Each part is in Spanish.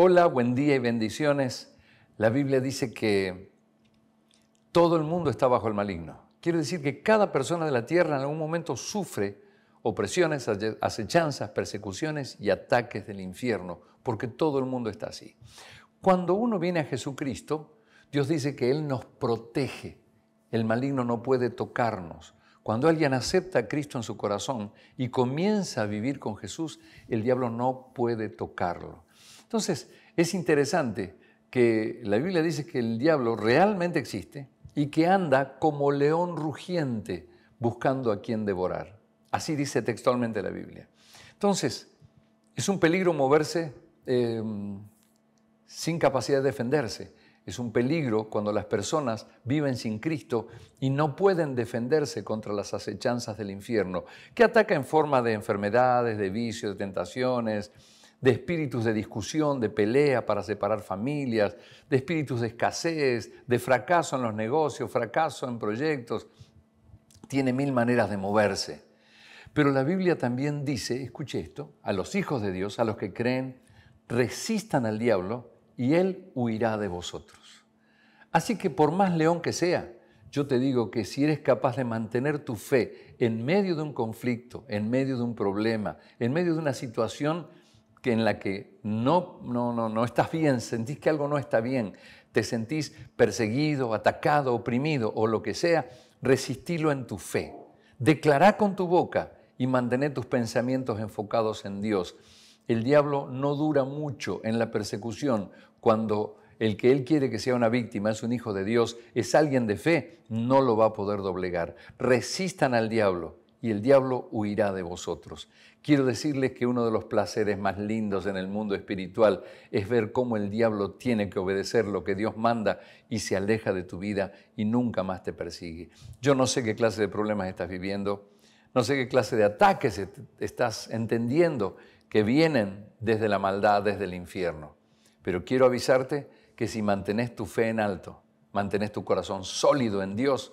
Hola, buen día y bendiciones. La Biblia dice que todo el mundo está bajo el maligno. Quiere decir que cada persona de la tierra en algún momento sufre opresiones, acechanzas, persecuciones y ataques del infierno, porque todo el mundo está así. Cuando uno viene a Jesucristo, Dios dice que Él nos protege, el maligno no puede tocarnos. Cuando alguien acepta a Cristo en su corazón y comienza a vivir con Jesús, el diablo no puede tocarlo. Entonces, es interesante que la Biblia dice que el diablo realmente existe y que anda como león rugiente buscando a quien devorar. Así dice textualmente la Biblia. Entonces, es un peligro moverse em, sin capacidad de defenderse. Es un peligro cuando las personas viven sin Cristo y no pueden defenderse contra las acechanzas del infierno, que ataca en forma de enfermedades, de vicios, de tentaciones, de espíritus de discusión, de pelea para separar familias, de espíritus de escasez, de fracaso en los negocios, fracaso en proyectos. Tiene mil maneras de moverse. Pero la Biblia también dice, escuche esto, a los hijos de Dios, a los que creen, resistan al diablo y él huirá de vosotros. Así que por más león que sea, yo te digo que si eres capaz de mantener tu fe en medio de un conflicto, en medio de un problema, en medio de una situación que en la que no, no, no, no estás bien, sentís que algo no está bien, te sentís perseguido, atacado, oprimido o lo que sea, resistilo en tu fe. Declará con tu boca y mantener tus pensamientos enfocados en Dios. El diablo no dura mucho en la persecución cuando el que él quiere que sea una víctima es un hijo de Dios, es alguien de fe, no lo va a poder doblegar. Resistan al diablo y el diablo huirá de vosotros. Quiero decirles que uno de los placeres más lindos en el mundo espiritual es ver cómo el diablo tiene que obedecer lo que Dios manda y se aleja de tu vida y nunca más te persigue. Yo no sé qué clase de problemas estás viviendo, no sé qué clase de ataques estás entendiendo que vienen desde la maldad, desde el infierno. Pero quiero avisarte que si mantenés tu fe en alto, mantenés tu corazón sólido en Dios,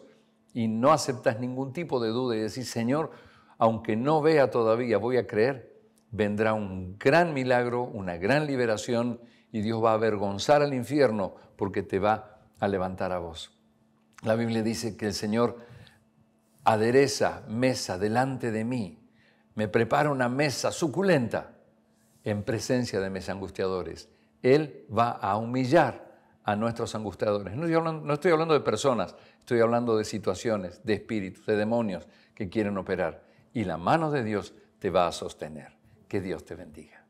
y no aceptas ningún tipo de duda y decís, Señor, aunque no vea todavía, voy a creer, vendrá un gran milagro, una gran liberación y Dios va a avergonzar al infierno porque te va a levantar a vos. La Biblia dice que el Señor adereza mesa delante de mí, me prepara una mesa suculenta en presencia de mis angustiadores. Él va a humillar a nuestros angustiadores. No estoy, hablando, no estoy hablando de personas, estoy hablando de situaciones, de espíritus, de demonios que quieren operar. Y la mano de Dios te va a sostener. Que Dios te bendiga.